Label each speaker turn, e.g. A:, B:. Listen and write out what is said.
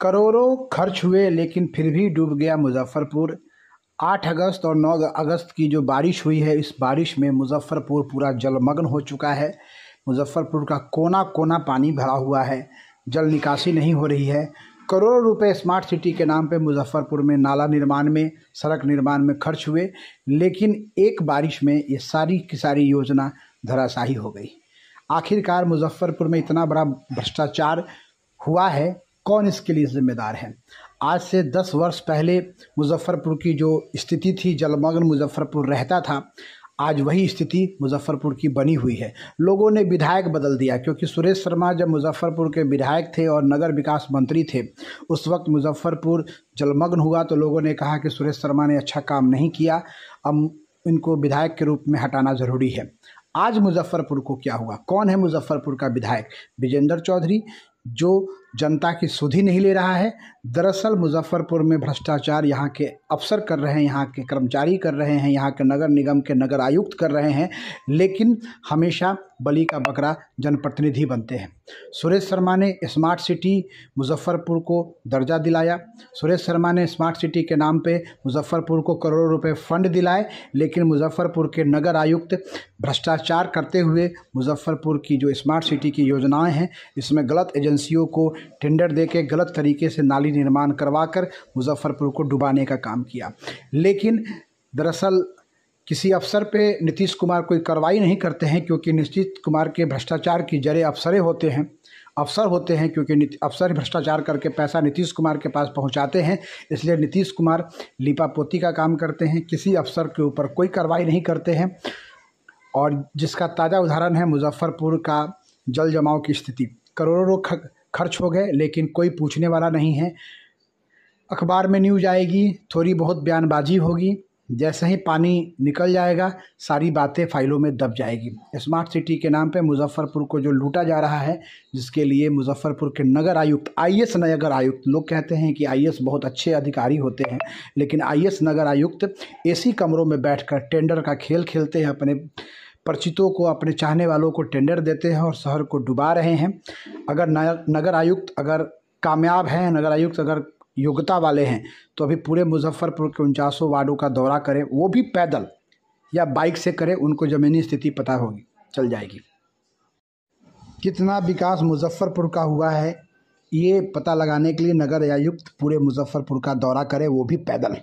A: करोड़ों खर्च हुए लेकिन फिर भी डूब गया मुजफ्फरपुर 8 अगस्त और 9 अगस्त की जो बारिश हुई है इस बारिश में मुजफ्फरपुर पूरा जलमग्न हो चुका है मुजफ्फरपुर का कोना कोना पानी भरा हुआ है जल निकासी नहीं हो रही है करोड़ों रुपए स्मार्ट सिटी के नाम पे मुजफ्फरपुर में नाला निर्माण में सड़क निर्माण में खर्च हुए लेकिन एक बारिश में ये सारी की सारी योजना धराशाही हो गई आखिरकार मुजफ्फरपुर में इतना बड़ा भ्रष्टाचार हुआ है कौन इसके लिए ज़िम्मेदार है आज से दस वर्ष पहले मुजफ्फ़रपुर की जो स्थिति थी जलमग्न मुजफ्फ़रपुर रहता था आज वही स्थिति मुजफ्फ़रपुर की बनी हुई है लोगों ने विधायक बदल दिया क्योंकि सुरेश शर्मा जब मुजफ्फ़रपुर के विधायक थे और नगर विकास मंत्री थे उस वक्त मुजफ्फ़रपुर जलमग्न हुआ तो लोगों ने कहा कि सुरेश शर्मा ने अच्छा काम नहीं किया अब इनको विधायक के रूप में हटाना ज़रूरी है आज मुजफ्फ़रपुर को क्या हुआ कौन है मुजफ्फ़रपुर का विधायक विजेंद्र चौधरी जो जनता की सुधि नहीं ले रहा है दरअसल मुजफ्फरपुर में भ्रष्टाचार यहाँ के अफसर कर रहे हैं यहाँ के कर्मचारी कर रहे हैं यहाँ के नगर निगम के नगर आयुक्त कर रहे हैं लेकिन हमेशा बली का बकरा जनप्रतिनिधि बनते हैं सुरेश शर्मा ने स्मार्ट सिटी मुजफ्फरपुर को दर्जा दिलाया सुरेश शर्मा ने स्मार्ट सिटी के नाम पर मुजफ्फरपुर को करोड़ों रुपये फंड दिलाए लेकिन मुजफ्फरपुर के नगर आयुक्त भ्रष्टाचार करते हुए मुजफ्फरपुर की जो स्मार्ट सिटी की योजनाएँ हैं इसमें गलत एजेंसियों को टेंडर देके गलत तरीके से नाली निर्माण करवाकर मुजफ्फरपुर को डुबाने का काम किया लेकिन दरअसल किसी अफसर पे नीतीश कुमार कोई कार्रवाई नहीं करते हैं क्योंकि नीतीश कुमार के भ्रष्टाचार की जड़े अफसरे होते हैं अफसर होते हैं क्योंकि अफसर भ्रष्टाचार करके पैसा नीतीश कुमार के पास पहुंचाते हैं इसलिए नीतीश कुमार लिपापोती का काम करते हैं किसी अफसर के ऊपर कोई कार्रवाई नहीं करते हैं और जिसका ताज़ा उदाहरण है मुजफ्फरपुर का जल जमाव की स्थिति करोड़ों खर्च हो गए लेकिन कोई पूछने वाला नहीं है अखबार में न्यूज आएगी थोड़ी बहुत बयानबाजी होगी जैसे ही पानी निकल जाएगा सारी बातें फाइलों में दब जाएगी स्मार्ट सिटी के नाम पे मुजफ्फरपुर को जो लूटा जा रहा है जिसके लिए मुजफ्फरपुर के नगर आयुक्त एस नगर आयुक्त लोग कहते हैं कि आई बहुत अच्छे अधिकारी होते हैं लेकिन आई नगर आयुक्त एसी कमरों में बैठकर टेंडर का खेल खेलते हैं अपने परिचितों को अपने चाहने वालों को टेंडर देते हैं और शहर को डुबा रहे हैं अगर नगर आयुक्त अगर कामयाब हैं नगर आयुक्त अगर योग्यता वाले हैं तो अभी पूरे मुजफ्फरपुर के उनचासों वार्डों का दौरा करें वो भी पैदल या बाइक से करें उनको ज़मीनी स्थिति पता होगी चल जाएगी कितना विकास मुजफ्फरपुर का हुआ है ये पता लगाने के लिए नगर आयुक्त पूरे मुजफ्फरपुर का दौरा करें वो भी पैदल